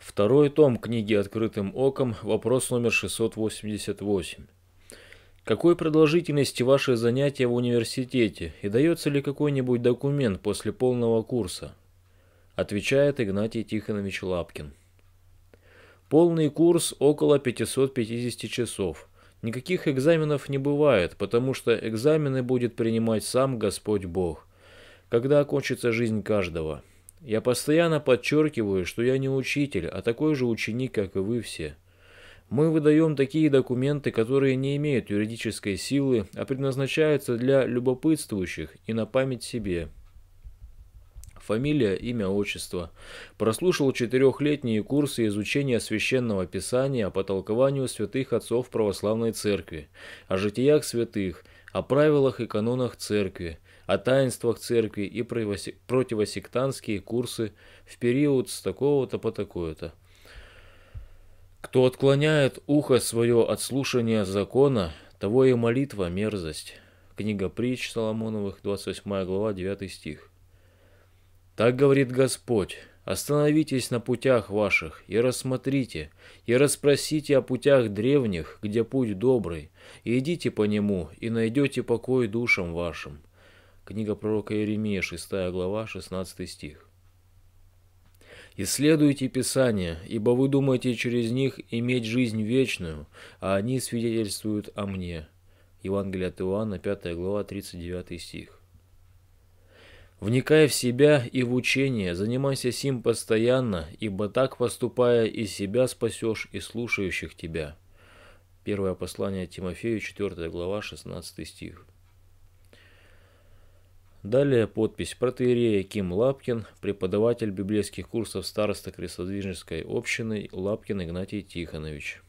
Второй том книги «Открытым оком», вопрос номер 688. Какой продолжительности ваши занятия в университете и дается ли какой-нибудь документ после полного курса? Отвечает Игнатий Тихонович Лапкин. Полный курс около 550 часов. Никаких экзаменов не бывает, потому что экзамены будет принимать сам Господь Бог, когда окончится жизнь каждого – я постоянно подчеркиваю, что я не учитель, а такой же ученик, как и вы все. Мы выдаем такие документы, которые не имеют юридической силы, а предназначаются для любопытствующих и на память себе. Фамилия, имя, отчество. Прослушал четырехлетние курсы изучения священного писания по толкованию святых отцов православной церкви, о житиях святых, о правилах и канонах церкви, о таинствах церкви и противосектантские курсы в период с такого-то по такое-то. Кто отклоняет ухо свое от слушания закона, того и молитва мерзость. Книга притч Соломоновых, 28 глава, 9 стих. Так говорит Господь, остановитесь на путях ваших и рассмотрите, и расспросите о путях древних, где путь добрый, и идите по нему, и найдете покой душам вашим. Книга пророка Иеремия, 6 глава, 16 стих. «Исследуйте Писание, ибо вы думаете через них иметь жизнь вечную, а они свидетельствуют о мне». Евангелие от Иоанна, 5 глава, 39 стих. Вникай в себя и в учение, занимайся сим постоянно, ибо так поступая и себя спасешь, и слушающих тебя. Первое послание Тимофею, 4 глава, 16 стих. Далее подпись «Протеерея Ким Лапкин, преподаватель библейских курсов староста Крестодвижнической общины Лапкин Игнатий Тихонович».